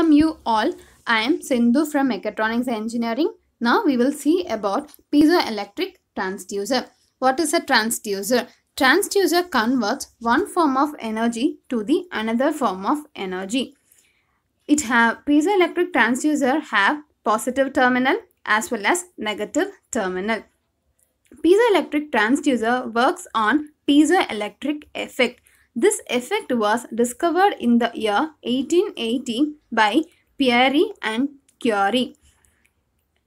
welcome you all. I am Sindhu from Mechatronics Engineering. Now we will see about piezoelectric transducer. What is a transducer? Transducer converts one form of energy to the another form of energy. It have piezoelectric transducer have positive terminal as well as negative terminal. Piezoelectric transducer works on piezoelectric effect. This effect was discovered in the year 1880 by Pierre and Curie.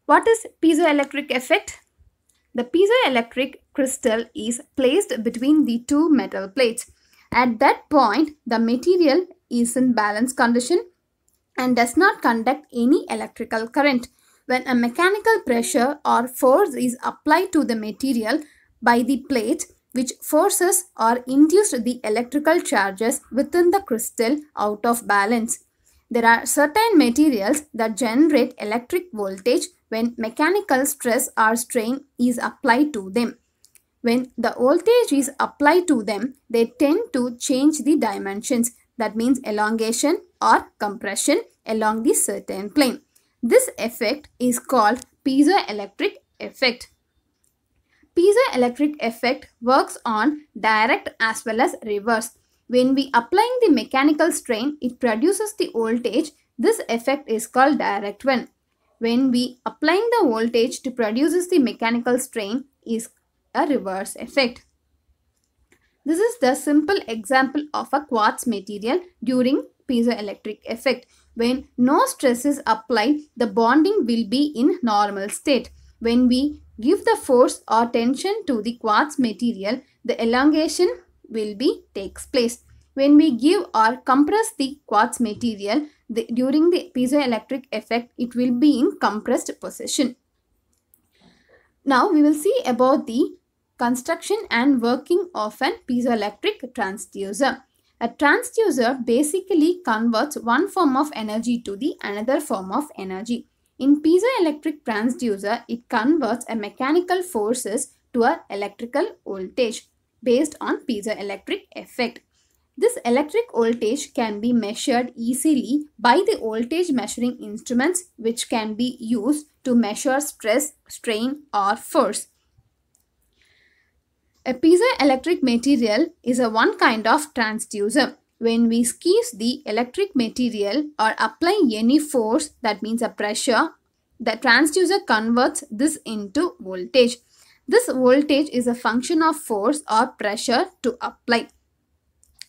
What is piezoelectric effect? The piezoelectric crystal is placed between the two metal plates. At that point, the material is in balance condition and does not conduct any electrical current. When a mechanical pressure or force is applied to the material by the plate, which forces or induced the electrical charges within the crystal out of balance. There are certain materials that generate electric voltage when mechanical stress or strain is applied to them. When the voltage is applied to them, they tend to change the dimensions that means elongation or compression along the certain plane. This effect is called piezoelectric effect piezoelectric effect works on direct as well as reverse. When we applying the mechanical strain, it produces the voltage. This effect is called direct one. When we applying the voltage to produces the mechanical strain is a reverse effect. This is the simple example of a quartz material during piezoelectric effect. When no stress is applied, the bonding will be in normal state. When we give the force or tension to the quartz material, the elongation will be takes place. When we give or compress the quartz material the, during the piezoelectric effect, it will be in compressed position. Now we will see about the construction and working of an piezoelectric transducer. A transducer basically converts one form of energy to the another form of energy. In piezoelectric transducer, it converts a mechanical forces to a electrical voltage based on piezoelectric effect. This electric voltage can be measured easily by the voltage measuring instruments which can be used to measure stress, strain or force. A piezoelectric material is a one kind of transducer when we squeeze the electric material or apply any force that means a pressure the transducer converts this into voltage this voltage is a function of force or pressure to apply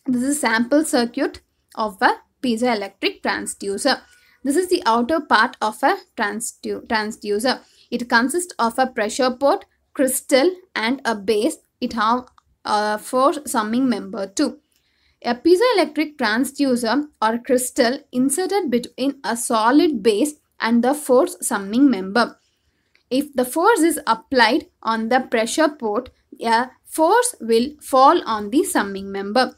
this is sample circuit of a piezoelectric transducer this is the outer part of a transdu transducer it consists of a pressure port crystal and a base it have a uh, force summing member too a piezoelectric transducer or crystal inserted between a solid base and the force summing member. If the force is applied on the pressure port, a force will fall on the summing member.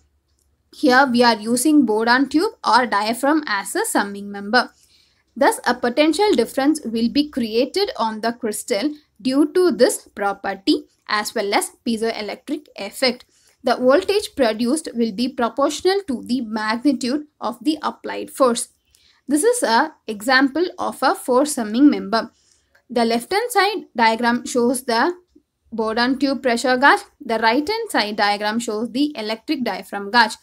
Here we are using boron tube or diaphragm as a summing member. Thus a potential difference will be created on the crystal due to this property as well as piezoelectric effect the voltage produced will be proportional to the magnitude of the applied force. This is an example of a force summing member. The left hand side diagram shows the Bourdon tube pressure gauge. The right hand side diagram shows the electric diaphragm gauge.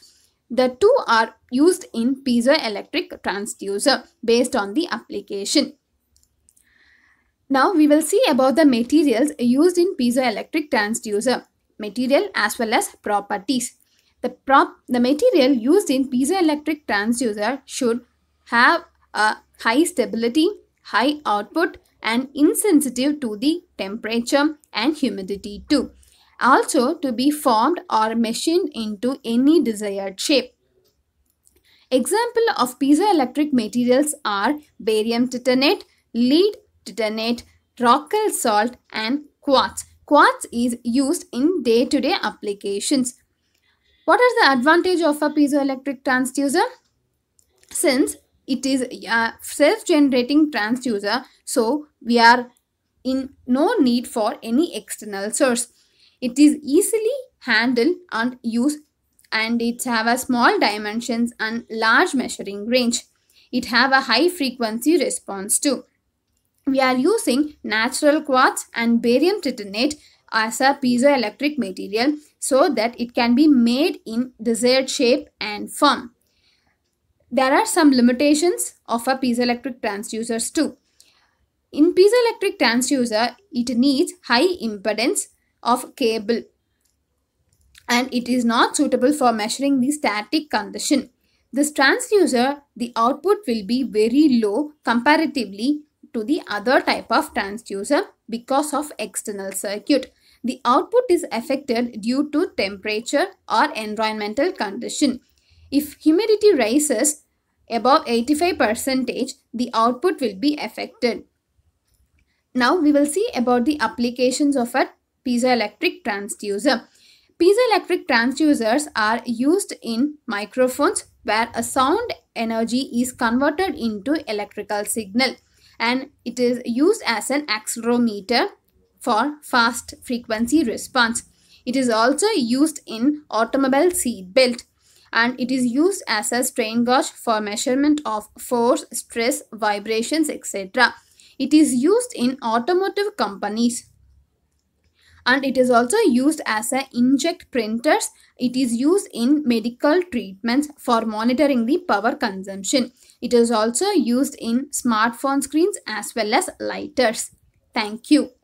The two are used in piezoelectric transducer based on the application. Now we will see about the materials used in piezoelectric transducer material as well as properties. The, prop, the material used in piezoelectric transducer should have a high stability, high output and insensitive to the temperature and humidity too. Also to be formed or machined into any desired shape. Example of piezoelectric materials are barium titanate, lead titanate, rock salt and quartz. Quartz is used in day-to-day applications. What are the advantage of a piezoelectric transducer? Since it is a self-generating transducer, so we are in no need for any external source. It is easily handled and used and it have a small dimensions and large measuring range. It have a high frequency response too we are using natural quartz and barium titanate as a piezoelectric material so that it can be made in desired shape and form. There are some limitations of a piezoelectric transducers too. In piezoelectric transducer, it needs high impedance of cable and it is not suitable for measuring the static condition. This transducer, the output will be very low comparatively to the other type of transducer because of external circuit. The output is affected due to temperature or environmental condition. If humidity rises above 85%, the output will be affected. Now we will see about the applications of a piezoelectric transducer. Piezoelectric transducers are used in microphones where a sound energy is converted into electrical signal and it is used as an accelerometer for fast frequency response. It is also used in automobile seat belt and it is used as a strain gauge for measurement of force, stress, vibrations, etc. It is used in automotive companies and it is also used as a inject printers. It is used in medical treatments for monitoring the power consumption. It is also used in smartphone screens as well as lighters. Thank you.